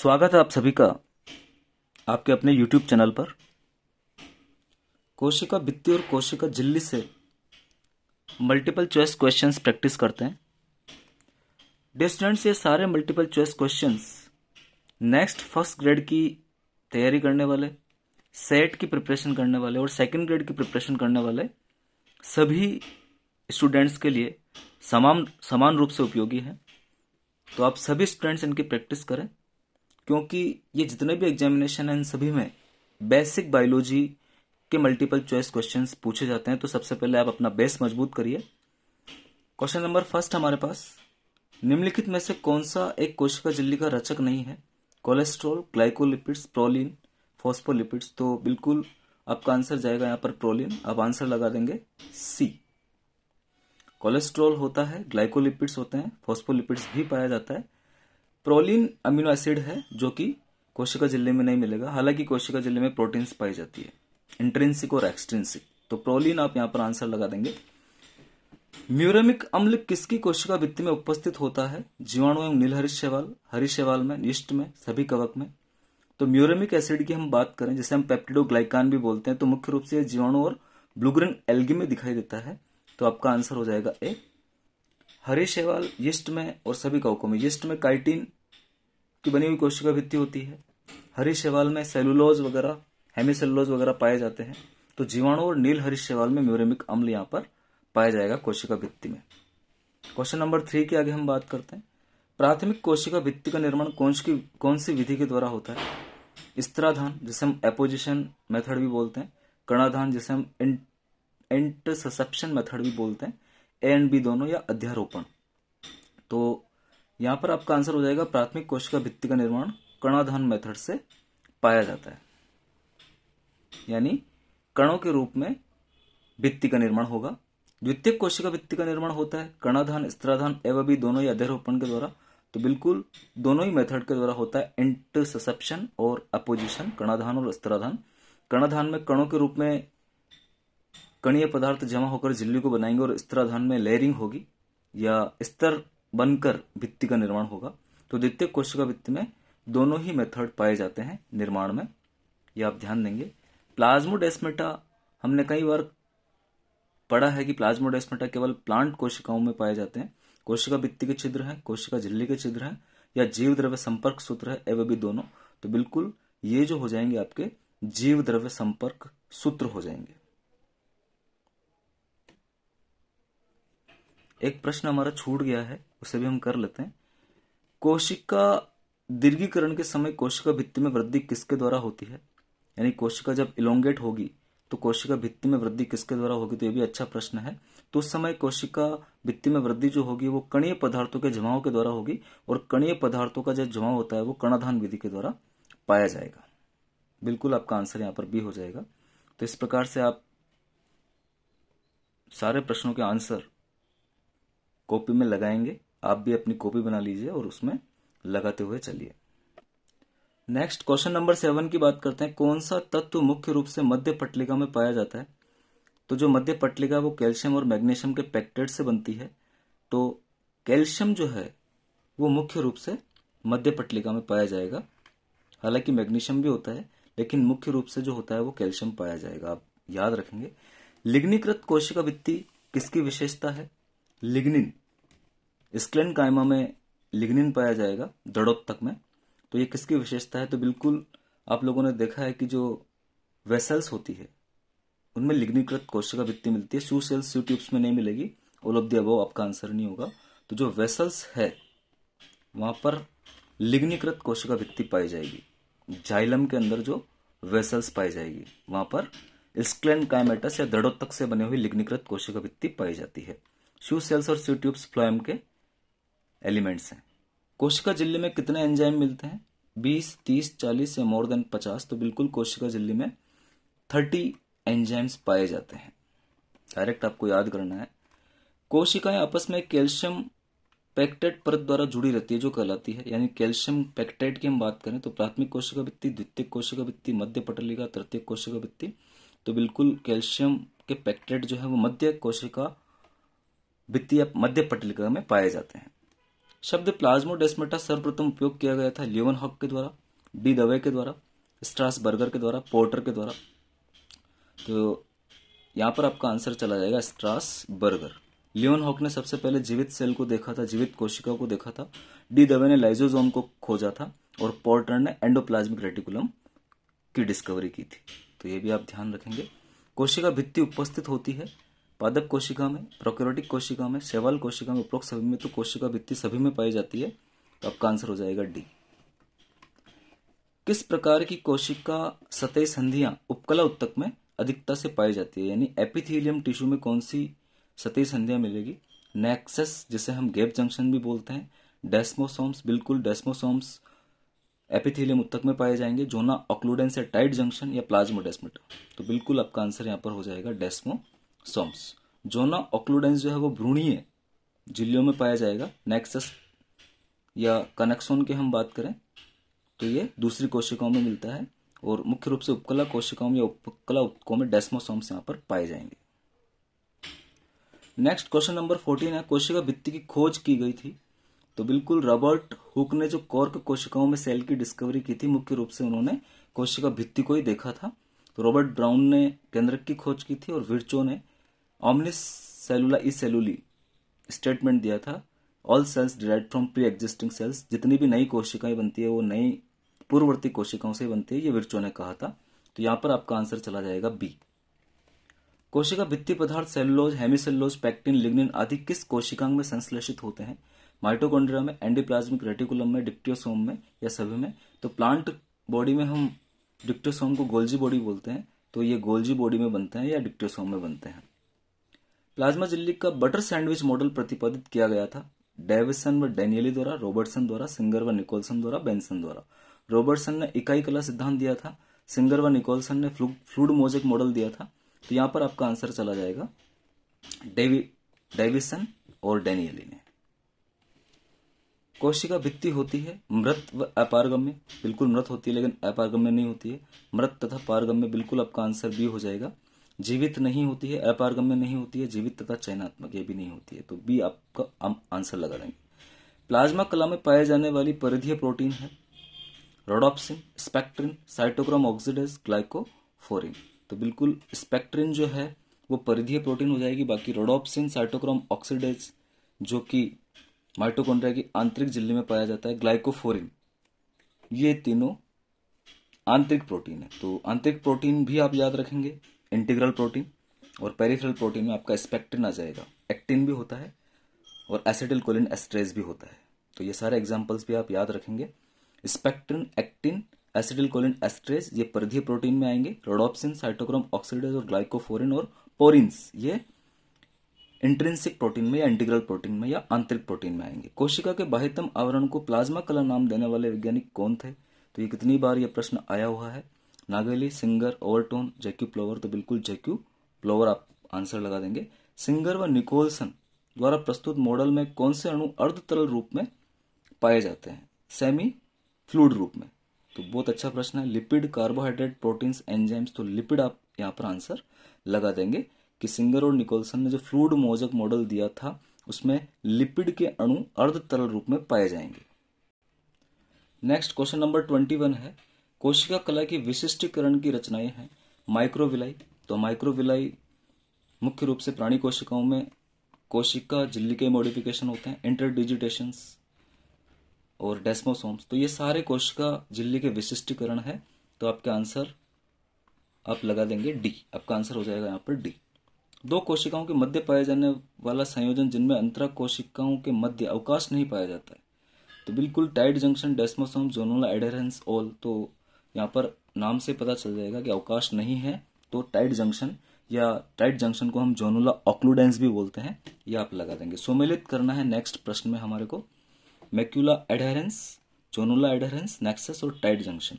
स्वागत है आप सभी का आपके अपने YouTube चैनल पर कोशिका भित्ती और कोशिका झिल्ली से मल्टीपल चॉइस क्वेश्चंस प्रैक्टिस करते हैं डे स्टूडेंट्स ये सारे multiple choice questions next first grade की तैयारी करने वाले सेट की प्रिपरेशन करने वाले और सेकंड ग्रेड की प्रिपरेशन करने वाले सभी स्टूडेंट्स के लिए समान समान रूप से उपयोगी है तो आप सभी स्टूडेंट्स इनकी प्रैक्टिस करें क्योंकि ये जितने भी एग्जामिनेशन हैं इन सभी में बेसिक बायोलॉजी के मल्टीपल चॉइस क्वेश्चन पूछे जाते हैं तो सबसे पहले आप अपना बेस मजबूत करिए क्वेश्चन नंबर फर्स्ट हमारे पास निम्नलिखित में से कौन सा एक कोशिका झिल्ली का रचक नहीं है कोलेस्ट्रॉल ग्लाइकोलिपिड्स प्रोलिन फॉस्फोलिपिड्स तो बिल्कुल आपका आंसर जाएगा यहां पर प्रोलिन आप आंसर लगा देंगे सी कोलेस्ट्रॉल होता है ग्लाइकोलिपिड्स होते हैं फॉस्फोलिपिड्स भी पाया जाता है प्रोलिन अमीनो एसिड है जो कि कोशिका जिले में नहीं मिलेगा हालांकि कोशिका जिले में प्रोटीन्स पाई जाती है इंट्रेंसिक और एक्सट्रेंसिक तो प्रोलिन आप यहां पर आंसर लगा देंगे म्यूरेमिक अम्ल किसकी कोशिका भित्ति में उपस्थित होता है जीवाणु एवं नील हरित शैवाल में निष्ठ में सभी कवक में तो म्यूरेमिक एसिड की हम बात करें जैसे हम पेप्टिडोग्लाइकान भी बोलते हैं तो मुख्य रूप से जीवाणु और ब्लूग्रीन एल्गी में दिखाई देता है तो आपका आंसर हो जाएगा ए हरे शैवाल यीस्ट में और सभी कवकों में यिस्ट में काइटिन की बनी हुई कोशिका भित्ति होती है हरे शैवाल में सेलुलोज वगैरह हेमीसेलुलोज वगैरह पाए जाते हैं तो जीवाणु और नील हरी शैवाल में म्यूरेमिक अम्ल यहाँ पर पाया जाएगा कोशिका भित्ति में क्वेश्चन नंबर थ्री के आगे हम बात करते हैं प्राथमिक कोशिका भित्ति का निर्माण कौन सी कौन सी विधि के द्वारा होता है स्त्राधान जिसे हम एपोजिशन मेथड भी बोलते हैं कर्णाधान जिसे हम इंटरसेप्शन मेथड भी बोलते हैं ए एंड बी दोनों या अध्यारोपण तो यहां पर आपका आंसर हो जाएगा प्राथमिक कोशिका भित्ति का निर्माण कणाधान मेथड से पाया जाता है यानी कणों के रूप में भित्ति का निर्माण होगा द्वितीय कोशिका भित्ति का निर्माण होता है कणाधान स्त्राधान एवं भी दोनों या अध्यारोपण के द्वारा तो बिल्कुल दोनों ही मेथड के द्वारा होता है इंटरसेप्शन और अपोजिशन कणाधान और स्त्राधान कणाधान में कणों के रूप में कणीय पदार्थ जमा होकर झिल्ली को बनाएंगे और आधार में लेयरिंग होगी या स्तर बनकर भित्ति का निर्माण होगा तो द्वितीय कोशिका भित्ति में दोनों ही मेथड पाए जाते हैं निर्माण में यह आप ध्यान देंगे प्लाज्मोडेस्मेटा हमने कई बार पढ़ा है कि प्लाज्मोडेस्मेटा केवल प्लांट कोशिकाओं में पाए जाते हैं कोशिका भित्ति के छिद्र हैं कोशिका झिल्ली के छिद्र हैं या जीव द्रव्य संपर्क सूत्र है एवं भी दोनों तो बिल्कुल ये जो हो जाएंगे आपके जीव द्रव्य संपर्क सूत्र हो जाएंगे एक प्रश्न हमारा छूट गया है उसे भी हम कर लेते हैं कोशिका दीर्घीकरण के समय कोशिका भित्ति में वृद्धि किसके द्वारा होती है यानी कोशिका जब इलोंगेट होगी तो कोशिका भित्ति में वृद्धि किसके द्वारा होगी तो ये भी अच्छा प्रश्न है तो उस समय कोशिका भित्ति में वृद्धि जो होगी वो कणीय पदार्थों के जमाव के द्वारा होगी और कणीय पदार्थों का जो जमाव होता है वो कणाधान विधि के द्वारा पाया जाएगा बिल्कुल आपका आंसर यहां पर बी हो जाएगा तो इस प्रकार से आप सारे प्रश्नों के आंसर कॉपी में लगाएंगे आप भी अपनी कॉपी बना लीजिए और उसमें लगाते हुए चलिए नेक्स्ट क्वेश्चन नंबर सेवन की बात करते हैं कौन सा तत्व मुख्य रूप से मध्य पटलिका में पाया जाता है तो जो मध्य पटलिका वो कैल्शियम और मैग्नीशियम के पैक्टेट से बनती है तो कैल्शियम जो है वो मुख्य रूप से मध्य पटलिका में पाया जाएगा हालांकि मैग्नीशियम भी होता है लेकिन मुख्य रूप से जो होता है वो कैल्शियम पाया जाएगा आप याद रखेंगे लिग्नीकृत कोशिका वित्ती किसकी विशेषता है लिग्निन स्क्लेन कायमा में लिग्निन पाया जाएगा दड़ोत्तक में तो ये किसकी विशेषता है तो बिल्कुल आप लोगों ने देखा है कि जो वेसल्स होती है उनमें लिग्नीकृत कोशिका भित्ति मिलती है शू सेल्स शू ट्यूब्स में नहीं मिलेगी ऑल ऑफ द अबव आपका आंसर नहीं होगा तो जो वेसल्स है वहां पर लिग्नीकृत कोशिका भित्ति पाई जाएगी जाइलम के अंदर जो वेसल्स पाई जाएगी वहां पर स्क्लेन कायमेटस या दड़ोत्तक से बने हुई लिग्नीकृत कोशिका भित्ति पाई जाती है शू सेल्स और सू ट्यूब्स फ्लोएम के एलिमेंट्स हैं कोशिका झिल्ली में कितने एंजाइम मिलते हैं बीस तीस चालीस या मोर देन पचास तो बिल्कुल कोशिका झिल्ली में थर्टी एंजाइम्स पाए जाते हैं डायरेक्ट आपको याद करना है कोशिकाएं आपस में कैल्शियम पैक्टेट परत द्वारा जुड़ी रहती है जो कहलाती है यानी कैल्शियम पैक्टेट की हम बात करें तो प्राथमिक कोशिका भित्ति द्वितीय कोशिका भित्ति मध्य पटलिका तृतीय कोशिका भित्ति तो बिल्कुल कैल्शियम के पैक्टेट जो है वो मध्य कोशिका भित्ति या मध्य पटलिका में पाए जाते हैं शब्द प्लाज्मोडेस्मेटा सर्वप्रथम उपयोग किया गया था लियोन हॉक के द्वारा डी दवे के द्वारा स्ट्रास बर्गर के द्वारा पोर्टर के द्वारा तो यहाँ पर आपका आंसर चला जाएगा स्ट्रास बर्गर लियोन हॉक ने सबसे पहले जीवित सेल को देखा था जीवित कोशिका को देखा था डी दवे ने लाइजोजोम को खोजा था और पोर्टर ने एंडोप्लाज्मिक रेटिकुलम की डिस्कवरी की थी तो ये भी आप ध्यान रखेंगे कोशिका भित्ति उपस्थित होती है पादप कोशिका में प्रोक्योरेटिक कोशिका में सेवाल कोशिका में उपरोक्त सभी में तो कोशिका भित्ति सभी में पाई जाती है तो आपका आंसर हो जाएगा डी किस प्रकार की कोशिका सतह संधियां उपकला उत्तक में अधिकता से पाई जाती है यानी एपिथेलियम टिश्यू में कौन सी सतह संधियां मिलेगी नेक्सस जिसे हम गैप जंक्शन भी बोलते हैं डेस्मोसोम्स बिल्कुल डेस्मोसोम्स एपिथेलियम उत्तक में पाए जाएंगे जो ना ऑक्लूडेंस या टाइट जंक्शन या प्लाज्मोडेस्मेटा तो बिल्कुल आपका आंसर यहां पर हो जाएगा डेस्मो सॉम्स जोना ऑक्लूडेंस जो है वो भ्रूणीय झिल्लियों में पाया जाएगा नेक्सस या कनेक्सोन की हम बात करें तो ये दूसरी कोशिकाओं में मिलता है और मुख्य रूप से उपकला कोशिकाओं या उपकला उपकों में डेस्मोसोम्स यहाँ पर पाए जाएंगे नेक्स्ट क्वेश्चन नंबर फोर्टीन है कोशिका भित्ति की खोज की गई थी तो बिल्कुल रॉबर्ट हुक ने जो कॉर्क कोशिकाओं में सेल की डिस्कवरी की थी मुख्य रूप से उन्होंने कोशिका भित्ति को ही देखा था तो रॉबर्ट ब्राउन ने केंद्रक की खोज की थी और विरचो ने ऑमनिस सेलुला ई सेलुली स्टेटमेंट दिया था all cells derived from pre existing cells जितनी भी नई कोशिकाएं बनती है वो नई पूर्ववर्ती कोशिकाओं से बनती है ये विरचो ने कहा था तो यहां पर आपका आंसर चला जाएगा बी कोशिका भित्ति पदार्थ सेलुलोज हेमिसेलुलोज पैक्टिन लिग्निन आदि किस कोशिकांग में संश्लेषित होते हैं माइटोकॉन्ड्रिया में एंडीप्लाज्मिक रेटिकुलम में डिक्टियोसोम में या सभी में तो प्लांट बॉडी में हम डिक्टोसोम को गोल्जी बॉडी बोलते हैं तो ये गोल्जी बॉडी में बनते हैं या डिक्टोसोम में बनते हैं प्लाज्मा जिल्ली का बटर सैंडविच मॉडल प्रतिपादित किया गया था डेविसन व डेनियली द्वारा रॉबर्टसन द्वारा सिंगर व निकोलसन द्वारा बेंसन द्वारा रॉबर्टसन ने इकाई कला सिद्धांत दिया था सिंगर व निकोलसन ने फ्लूड मोजेक मॉडल दिया था तो यहाँ पर आपका आंसर चला जाएगा डेविसन और डेनियली ने कोशिका भित्ति होती है मृत व अपारगम में बिल्कुल मृत होती है लेकिन अपारगम में नहीं होती है मृत तथा पारगम में बिल्कुल आपका आंसर बी हो जाएगा जीवित नहीं होती है अपारगम्य नहीं होती है जीवित तथा चयनात्मक ये भी नहीं होती है तो बी आपका हम आंसर लगा देंगे प्लाज्मा कला में पाए जाने वाली परिधीय प्रोटीन है rhodopsin spectrin cytochrome oxidase glycophorin तो बिल्कुल स्पेक्ट्रिन जो है वो परिधीय प्रोटीन हो जाएगी बाकी रोडोप्सिन साइटोक्रोम ऑक्सीडेज जो कि माइटोकॉन्ड्रिया की आंतरिक झिल्ली में पाया जाता है ग्लाइकोफोरिन ये तीनों आंतरिक प्रोटीन है तो आंतरिक प्रोटीन भी आप याद रखेंगे इंटीग्रल प्रोटीन और पेरिफेरल प्रोटीन में आपका स्पेक्टिन आ जाएगा एक्टिन भी होता है और एसिडिल कोलिन एस्ट्रेज भी होता है तो ये सारे एग्जाम्पल्स भी आप याद रखेंगे spectrin actin acetylcholinesterase ये परिधि प्रोटीन में आएंगे रोडोप्सिन साइटोक्रोम ऑक्सीडेज और ग्लाइकोफोरिन और पोरिन्स ये इंट्रेंसिक प्रोटीन में या इंटीग्रल प्रोटीन में या आंतरिक प्रोटीन में आएंगे कोशिका के बाहितम आवरण को प्लाज्मा कलर नाम देने वाले वैज्ञानिक कौन थे तो ये कितनी बार ये प्रश्न आया हुआ है Nageli Singer Overton J Q Plowe तो बिल्कुल जैक्यू प्लोवर आप आंसर लगा देंगे सिंगर व निकोलसन द्वारा प्रस्तुत मॉडल में कौन से अणु अर्ध तरल रूप में पाए जाते हैं सेमी फ्लूड रूप में तो बहुत अच्छा प्रश्न है लिपिड कार्बोहाइड्रेट प्रोटीन्स एंजाइम्स तो लिपिड आप यहाँ पर आंसर लगा देंगे कि सिंगर और निकोलसन ने जो फ्लूड मोजक मॉडल दिया था उसमें लिपिड के अणु अर्ध तरल रूप में पाए जाएंगे next question number twenty one है कोशिका कला की विशिष्टीकरण की रचनाएं हैं माइक्रोविलाई तो माइक्रोविलाई मुख्य रूप से प्राणी कोशिकाओं में कोशिका झिल्ली के मॉडिफिकेशन होते हैं इंटरडिजिटेशंस और डेस्मोसोम्स तो ये सारे कोशिका झिल्ली के विशिष्टीकरण है तो आपका आंसर आप लगा देंगे डी आपका आंसर हो जाएगा यहाँ पर डी दो कोशिकाओं के मध्य पाया जाने वाला संयोजन जिनमें अंतरा कोशिकाओं के मध्य अवकाश नहीं पाया जाता है तो बिल्कुल tight junction desmosome zonula adherens all तो यहाँ पर नाम से पता चल जाएगा कि अवकाश नहीं है तो टाइट जंक्शन या टाइट जंक्शन को हम जोनुला ऑक्लूडेंस भी बोलते हैं ये आप लगा देंगे सुमिलित करना है नेक्स्ट प्रश्न में हमारे को macula adherens zonula adherens nexus और टाइट जंक्शन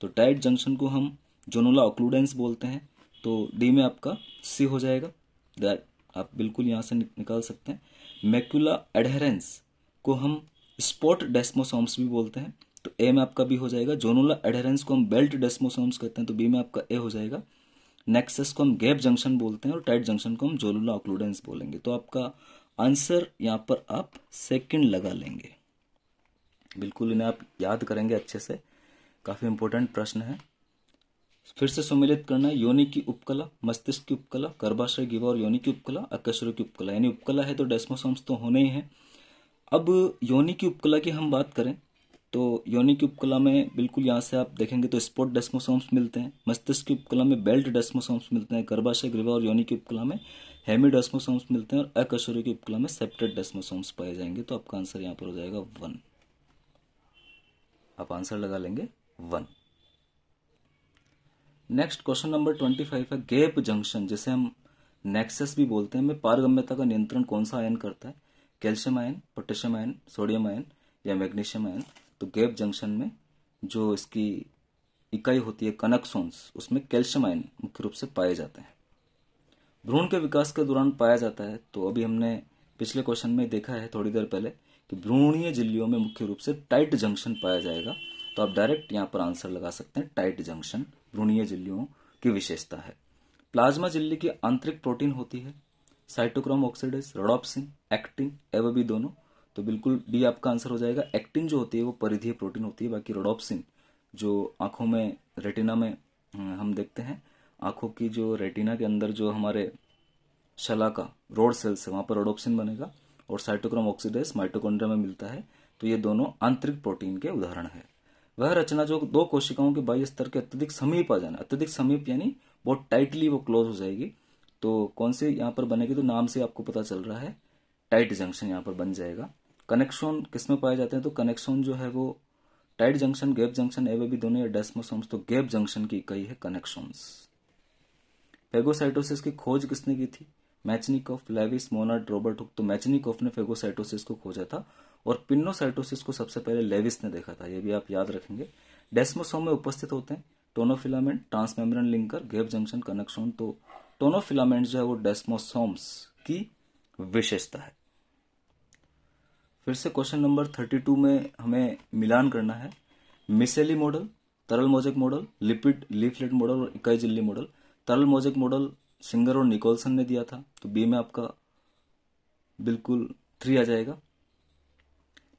तो टाइट जंक्शन को हम जोनुला ऑक्लूडेंस बोलते हैं तो डी में आपका सी हो जाएगा दैट आप बिल्कुल यहाँ से निकाल सकते हैं मैक्यूला एडहेरेंस को हम स्पॉट डेस्मोसॉम्स भी बोलते हैं तो ए में आपका बी हो जाएगा जोनुला एडेरेंस को हम बेल्ट डेस्मोसोम्स कहते हैं तो बी में आपका ए हो जाएगा नेक्सस को हम गैप जंक्शन बोलते हैं और टाइट जंक्शन को हम जोनोला ऑक्लूडेंस बोलेंगे तो आपका आंसर यहाँ पर आप सेकंड लगा लेंगे बिल्कुल इन्हें आप याद करेंगे अच्छे से काफ़ी इंपॉर्टेंट प्रश्न है फिर से सम्मिलित करना योनि की उपकला मस्तिष्क की उपकला गर्भाशय गिवा और योनि की उपकला अकशर की उपकला यानी उपकला है तो डेस्मोसोम्स तो होने ही हैं अब योनि की उपकला की हम बात करें तो योनिक उपकला में बिल्कुल यहाँ से आप देखेंगे तो स्पोर्ट डेस्मोसोम्स मिलते हैं मस्तिष्क की उपकला में बेल्ट डेस्मोसोम्स मिलते हैं गर्भाशय ग्रीवा और योनिक उपकला में हेमी डेस्मोसोम्स मिलते हैं और अकशोरी की उपकला में सेप्टेड डेस्मोसोम्स पाए जाएंगे तो आपका आंसर यहाँ पर हो जाएगा वन आप आंसर लगा लेंगे one next question number twenty five है गैप जंक्शन जिसे हम नेक्सस भी बोलते हैं में पारगम्यता का नियंत्रण कौन सा आयन करता है calcium ion potassium ion sodium ion या मैग्नीशियम आयन तो गैप जंक्शन में जो इसकी इकाई होती है कनेक्सोन्स उसमें कैल्शियम आयन मुख्य रूप से पाए जाते हैं भ्रूण के विकास के दौरान पाया जाता है तो अभी हमने पिछले क्वेश्चन में देखा है थोड़ी देर पहले कि भ्रूणीय झिल्लियों में मुख्य रूप से टाइट जंक्शन पाया जाएगा तो आप डायरेक्ट यहाँ पर आंसर लगा सकते हैं टाइट जंक्शन भ्रूणीय झिल्लियों की विशेषता है प्लाज्मा झिल्ली की आंतरिक प्रोटीन होती है साइटोक्रोम ऑक्सीडेस रोडॉप्सिन एक्टिन एवबी दोनों तो बिल्कुल बी आपका आंसर हो जाएगा एक्टिन जो होती है वो परिधीय प्रोटीन होती है बाकी रोडोप्सिन जो आंखों में रेटिना में हम्म, हम देखते हैं आंखों की जो रेटिना के अंदर जो हमारे शला का रोड सेल्स है वहाँ पर रोडोप्सिन बनेगा और साइटोक्रोम ऑक्सीडेस माइटोकोन्ड्रा में मिलता है तो ये दोनों आंतरिक प्रोटीन के उदाहरण है वह रचना जो दो कोशिकाओं के बाह्य स्तर के अत्यधिक समीप आ जाना अत्यधिक समीप यानी बहुत टाइटली वो क्लोज हो जाएगी तो कौन से यहाँ पर बनेगी तो नाम से आपको पता चल रहा है टाइट जंक्शन यहाँ पर बन जाएगा कनेक्शन किस में पाए जाते हैं तो कनेक्शन जो है वो टाइट जंक्शन गैप जंक्शन एवं भी दोनों डेस्मोसोम्स तो गैप जंक्शन की कई है कनेक्शंस फेगोसाइटोसिस की खोज किसने की थी मैचनिकॉफ लेविस मोनाट रॉबर्ट हुक तो मैचनिकॉफ ने फेगोसाइटोसिस को खोजा था और पिन्नोसाइटोसिस को सबसे पहले लेविस ने देखा था ये भी आप याद रखेंगे डेस्मोसोम में उपस्थित होते हैं tonofilament transmembrane linker gap junction connection तो टोनोफिलामेंट जो है वो डेस्मोसोम्स की विशेषता है फिर से क्वेश्चन नंबर थर्टी टू में हमें मिलान करना है मिसेली मॉडल तरल mosaic model lipid leaflet model और इकाई झिल्ली मॉडल तरल मोजेक मॉडल सिंगर और निकोलसन ने दिया था तो बी में आपका बिल्कुल थ्री आ जाएगा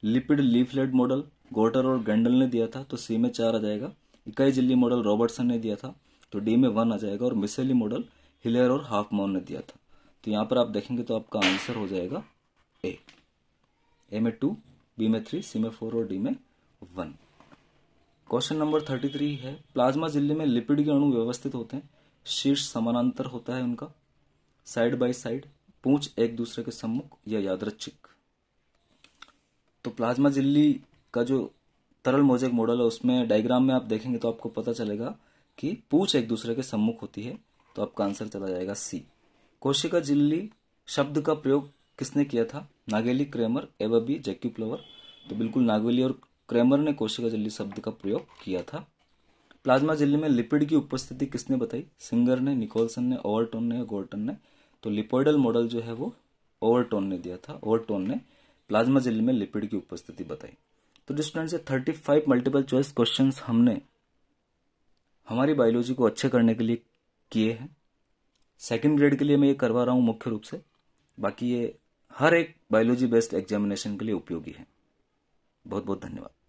लिपिड लीफलेट मॉडल गोटर और गेंडल ने दिया था तो सी में चार आ जाएगा इकाई झिल्ली मॉडल रॉबर्टसन ने दिया था तो डी में वन आ जाएगा और मिसेली मॉडल हिलेर और हाफ माउन ने दिया था तो यहाँ पर आप देखेंगे तो आपका आंसर हो जाएगा ए ए में टू बी में थ्री सी में फोर और डी में one question number thirty three है प्लाज्मा झिल्ली में लिपिड के अणु व्यवस्थित होते हैं शीर्ष समानांतर होता है उनका साइड बाय साइड पूंछ एक दूसरे के सम्मुख या यादृच्छिक तो प्लाज्मा झिल्ली का जो तरल मोजेक मॉडल है उसमें डायग्राम में आप देखेंगे तो आपको पता चलेगा कि पूछ एक दूसरे के सम्मुख होती है तो आपका आंसर चला जाएगा सी कोशिका झिल्ली शब्द का प्रयोग किसने किया था नागेली क्रेमर एवबी जैक्यू प्लोवर तो बिल्कुल नागवेली और क्रेमर ने कोशिका झिल्ली शब्द का प्रयोग किया था प्लाज्मा झिल्ली में लिपिड की उपस्थिति किसने बताई सिंगर ने निकोलसन ने ओवरटोन ने गोल्टन ने तो लिपोइडल मॉडल जो है वो ओवरटोन ने दिया था ओवरटोन ने प्लाज्मा झिल्ली में लिपिड की उपस्थिति बताई तो स्टूडेंट्स ये thirty five multiple choice question हमने हमारी बायोलॉजी को अच्छे करने के लिए किए हैं सेकेंड ग्रेड के लिए मैं ये करवा रहा हूँ मुख्य रूप से बाकी ये हर एक बायोलॉजी बेस्ड एग्जामिनेशन के लिए उपयोगी है बहुत बहुत धन्यवाद